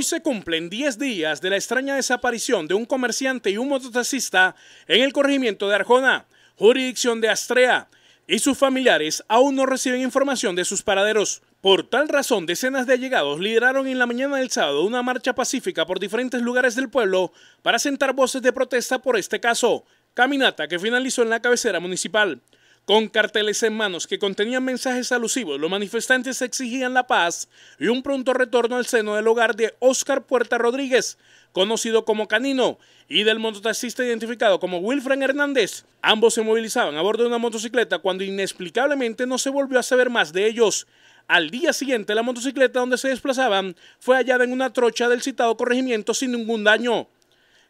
Hoy se cumplen 10 días de la extraña desaparición de un comerciante y un mototaxista en el corregimiento de Arjona, jurisdicción de Astrea, y sus familiares aún no reciben información de sus paraderos. Por tal razón, decenas de allegados lideraron en la mañana del sábado una marcha pacífica por diferentes lugares del pueblo para sentar voces de protesta por este caso, caminata que finalizó en la cabecera municipal. Con carteles en manos que contenían mensajes alusivos, los manifestantes exigían la paz y un pronto retorno al seno del hogar de Oscar Puerta Rodríguez, conocido como Canino, y del mototaxista identificado como Wilfred Hernández. Ambos se movilizaban a bordo de una motocicleta cuando inexplicablemente no se volvió a saber más de ellos. Al día siguiente, la motocicleta donde se desplazaban fue hallada en una trocha del citado corregimiento sin ningún daño.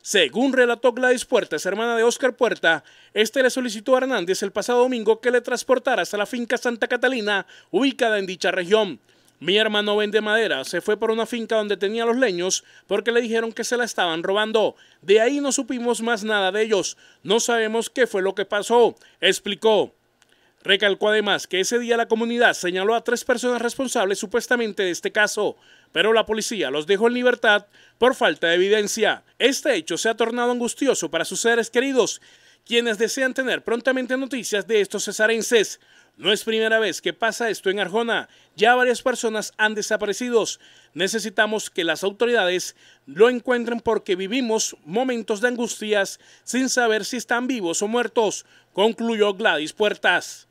Según relató Gladys Puertas, hermana de Óscar Puerta, este le solicitó a Hernández el pasado domingo que le transportara hasta la finca Santa Catalina, ubicada en dicha región. Mi hermano vende madera, se fue por una finca donde tenía los leños porque le dijeron que se la estaban robando. De ahí no supimos más nada de ellos. No sabemos qué fue lo que pasó, explicó. Recalcó además que ese día la comunidad señaló a tres personas responsables supuestamente de este caso, pero la policía los dejó en libertad por falta de evidencia. Este hecho se ha tornado angustioso para sus seres queridos, quienes desean tener prontamente noticias de estos cesarenses. No es primera vez que pasa esto en Arjona. Ya varias personas han desaparecido. Necesitamos que las autoridades lo encuentren porque vivimos momentos de angustias sin saber si están vivos o muertos, concluyó Gladys Puertas.